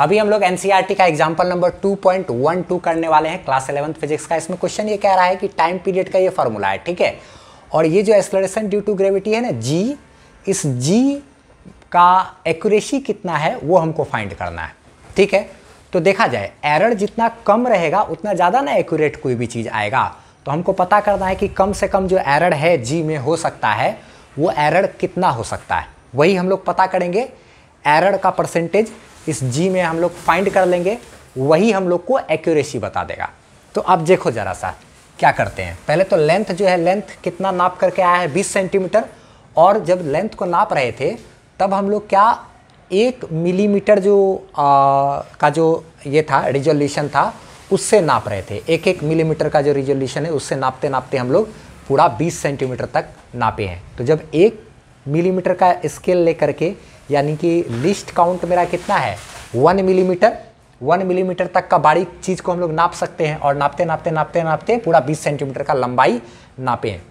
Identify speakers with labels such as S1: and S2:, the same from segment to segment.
S1: अभी हम लोग एनसीईआरटी e का एग्जाम्पल नंबर 2.12 करने वाले हैं क्लास इलेवंथ फिजिक्स का इसमें क्वेश्चन ये कह रहा है कि टाइम पीरियड का ये फॉर्मूला है ठीक है और ये जो एक्सलरेशन ड्यू टू ग्रेविटी है ना जी इस जी का एक्यूरेसी कितना है वो हमको फाइंड करना है ठीक है तो देखा जाए एरर जितना कम रहेगा उतना ज़्यादा ना एक्यूरेट कोई भी चीज़ आएगा तो हमको पता करना है कि कम से कम जो एरर है जी में हो सकता है वो एरर कितना हो सकता है वही हम लोग पता करेंगे एरर का परसेंटेज इस जी में हम लोग फाइंड कर लेंगे वही हम लोग को एक्यूरेसी बता देगा तो अब देखो ज़रा सा क्या करते हैं पहले तो लेंथ जो है लेंथ कितना नाप करके आया है 20 सेंटीमीटर और जब लेंथ को नाप रहे थे तब हम लोग क्या एक मिलीमीटर जो आ, का जो ये था रिजोल्यूशन था उससे नाप रहे थे एक एक मिलीमीटर का जो रिजोल्यूशन है उससे नापते नापते हम लोग पूरा 20 सेंटीमीटर तक नापे हैं तो जब एक मिलीमीटर का स्केल लेकर के यानी कि लिस्ट काउंट मेरा कितना है वन मिलीमीटर वन मिलीमीटर तक का बारीक चीज़ को हम लोग नाप सकते हैं और नापते नापते नापते नापते पूरा बीस सेंटीमीटर का लंबाई नापे हैं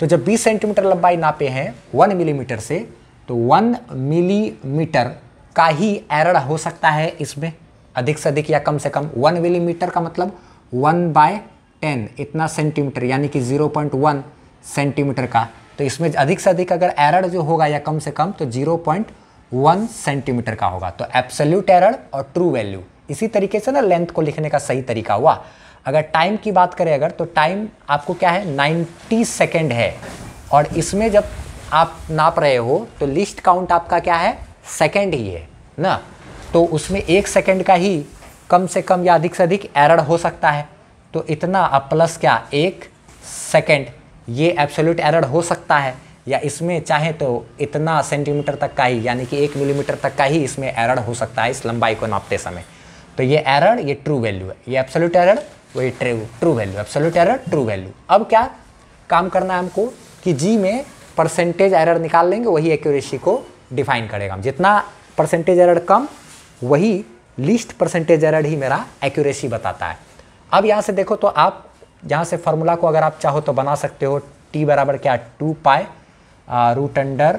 S1: तो जब बीस सेंटीमीटर लंबाई नापे हैं वन मिलीमीटर से तो वन मिलीमीटर का ही एरर हो सकता है इसमें अधिक से अधिक या कम से कम वन मिलीमीटर का मतलब वन बाय टेन इतना सेंटीमीटर यानी कि ज़ीरो पॉइंट वन सेंटीमीटर का तो इसमें अधिक से अधिक अगर एरर जो होगा या कम से कम तो ज़ीरो पॉइंट वन सेंटीमीटर का होगा तो एब्सोल्यूट एरर और ट्रू वैल्यू इसी तरीके से ना लेंथ को लिखने का सही तरीका हुआ अगर टाइम की बात करें अगर तो टाइम आपको क्या है 90 सेकेंड है और इसमें जब आप नाप रहे हो तो लिस्ट काउंट आपका क्या है सेकेंड ही है ना तो उसमें एक सेकेंड का ही कम से कम या अधिक से अधिक एरर हो सकता है तो इतना प्लस क्या एक सेकेंड ये एब्सोल्यूट एरर हो सकता है या इसमें चाहे तो इतना सेंटीमीटर तक का ही यानी कि एक मिलीमीटर तक का ही इसमें एरर हो सकता है इस लंबाई को नापते समय तो ये एरर ये ट्रू वैल्यू है ये एब्सोल्यूट एरर वही true true value absolute error true value अब क्या काम करना है हमको कि जी में परसेंटेज एरर निकाल लेंगे वही एक्यूरेसी को डिफाइन करेगा हम जितना परसेंटेज एरर कम वही लिस्ट परसेंटेज एरर ही मेरा एक्यूरेसी बताता है अब यहाँ से देखो तो आप यहाँ से फार्मूला को अगर आप चाहो तो बना सकते हो टी बराबर क्या two pi root under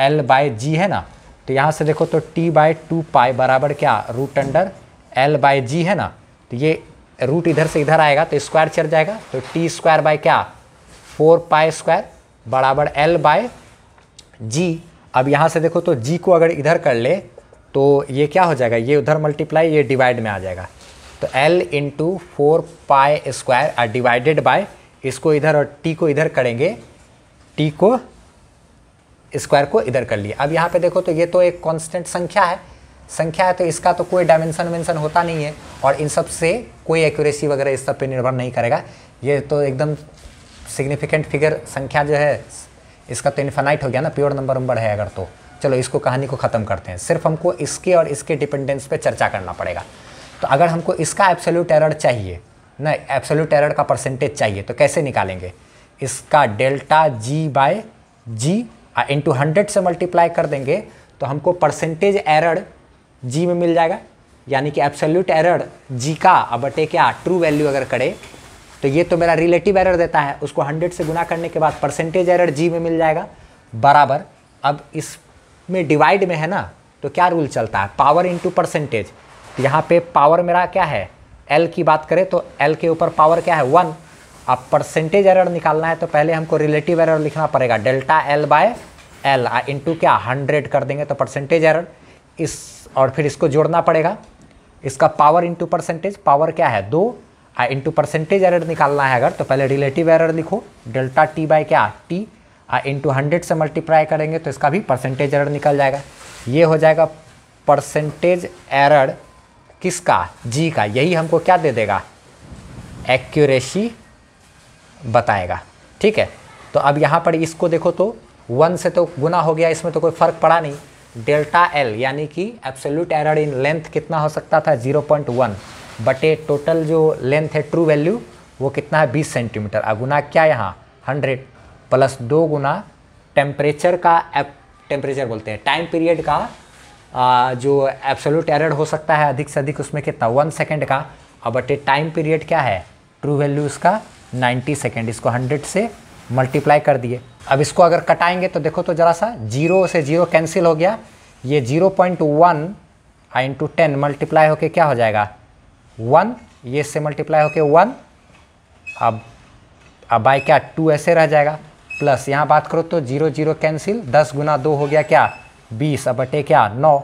S1: L by G है ना तो यहाँ से देखो तो टी बाय टू पाई बराबर क्या root under L by G है ना तो ये रूट इधर से इधर आएगा तो स्क्वायर चल जाएगा तो टी स्क्वायर बाय क्या फोर पाई स्क्वायर बराबर एल बाय जी अब यहाँ से देखो तो जी को अगर इधर कर ले तो ये क्या हो जाएगा ये उधर मल्टीप्लाई ये डिवाइड में आ जाएगा तो L into four pi square divided by इसको इधर और टी को इधर करेंगे टी को स्क्वायर को इधर कर लिया अब यहाँ पे देखो तो ये तो एक कांस्टेंट संख्या है संख्या है तो इसका तो कोई डायमेंशन वेंशन होता नहीं है और इन सब से कोई एक्यूरेसी वगैरह इस सब पे निर्भर नहीं करेगा ये तो एकदम सिग्निफिकेंट फिगर संख्या जो है इसका तो इन्फेनाइट हो गया ना प्योर नंबर वंबर है अगर तो चलो इसको कहानी को ख़त्म करते हैं सिर्फ हमको इसके और इसके डिपेंडेंस पर चर्चा करना पड़ेगा तो अगर हमको इसका एब्सोल्यूट एरर चाहिए ना एब्सोल्यूट एरर का परसेंटेज चाहिए तो कैसे निकालेंगे इसका delta G by G into hundred से मल्टीप्लाई कर देंगे तो हमको परसेंटेज एरर जी में मिल जाएगा यानी कि एब्सोल्यूट एरर जी का बटे क्या ट्रू वैल्यू अगर करें तो ये तो मेरा रिलेटिव एरर देता है उसको हंड्रेड से गुना करने के बाद परसेंटेज एरर जी में मिल जाएगा बराबर अब इसमें डिवाइड में है ना तो क्या रूल चलता है पावर इंटू परसेंटेज यहाँ पे पावर मेरा क्या है एल की बात करें तो एल के ऊपर पावर क्या है वन अब परसेंटेज एरर निकालना है तो पहले हमको रिलेटिव एरर लिखना पड़ेगा delta L by L into क्या हंड्रेड कर देंगे तो परसेंटेज एरर इस और फिर इसको जोड़ना पड़ेगा इसका पावर इंटू परसेंटेज पावर क्या है दो आ इंटू परसेंटेज एरर निकालना है अगर तो पहले रिलेटिव एरर लिखो डेल्टा टी बाय क्या टी आ इंटू हंड्रेड से मल्टीप्लाई करेंगे तो इसका भी परसेंटेज एरर निकल जाएगा ये हो जाएगा परसेंटेज एरर किसका जी का यही हमको क्या दे देगा एक्यूरेसी बताएगा ठीक है तो अब यहाँ पर इसको देखो तो वन से तो गुना हो गया इसमें तो कोई फ़र्क पड़ा नहीं डेल्टा एल यानी कि एब्सोल्यूट एरर इन लेंथ कितना हो सकता था 0.1 बटे टोटल जो लेंथ है ट्रू वैल्यू वो कितना है 20 सेंटीमीटर और गुना क्या यहाँ 100 प्लस दो गुना टेम्परेचर का टेम्परेचर बोलते हैं टाइम पीरियड का आ, जो एब्सोल्यूट एरर हो सकता है अधिक से अधिक उसमें कितना वन सेकेंड का और बटे टाइम पीरियड क्या है ट्रू वैल्यू उसका 90 सेकेंड इसको 100 से मल्टीप्लाई कर दिए अब इसको अगर कटाएंगे तो देखो तो ज़रा सा जीरो से जीरो कैंसिल हो गया ये zero point one I into ten multiply होके क्या हो जाएगा वन ये से मल्टीप्लाई होके वन अब अब बाई क्या टू ऐसे रह जाएगा प्लस यहाँ बात करो तो जीरो जीरो कैंसिल दस गुना दो हो गया क्या बीस अब बटे क्या नौ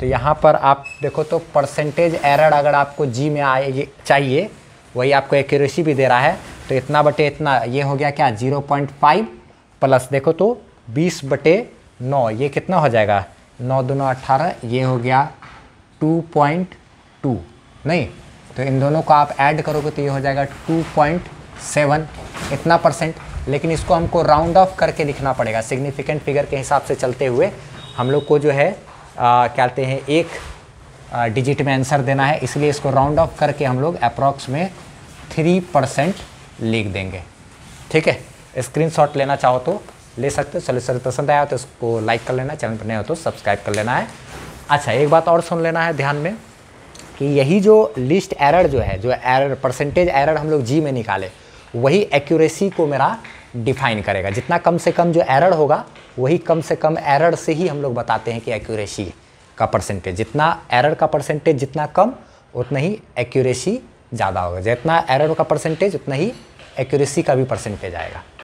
S1: तो यहाँ पर आप देखो तो परसेंटेज एरर अगर आपको जी में आए चाहिए वही आपको एक्यूरेसी भी दे रहा है तो इतना बटे इतना ये हो गया क्या जीरो पॉइंट फाइव प्लस देखो तो बीस बटे नौ ये कितना हो जाएगा नौ दो नौ अट्ठारह ये हो गया टू पॉइंट टू नहीं तो इन दोनों को आप ऐड करोगे तो ये हो जाएगा टू पॉइंट सेवन इतना परसेंट लेकिन इसको हमको राउंड ऑफ करके लिखना पड़ेगा सिग्निफिकेंट फिगर के हिसाब से चलते हुए हम लोग को जो है आ, क्या कहते हैं एक डिजिट में आंसर देना है इसलिए इसको राउंड ऑफ करके हम लोग अप्रॉक्स में थ्री परसेंट लिख देंगे ठीक है स्क्रीनशॉट लेना चाहो तो ले सकते हो चलो सर पसंद आया तो इसको लाइक कर लेना चैनल पर नहीं हो तो सब्सक्राइब कर लेना है अच्छा एक बात और सुन लेना है ध्यान में कि यही जो लिस्ट एरर जो है जो एरर परसेंटेज एरर हम लोग जी में निकाले वही एक्यूरेसी को मेरा डिफाइन करेगा जितना कम से कम जो एरर होगा वही कम से कम एरर से ही हम लोग बताते हैं कि एक्यूरेसी का परसेंटेज जितना एरर का परसेंटेज जितना कम उतना ही एक्यूरेसी ज़्यादा होगा जितना एरर का परसेंटेज उतना ही एक्यूरेसी का भी परसेंटेज आएगा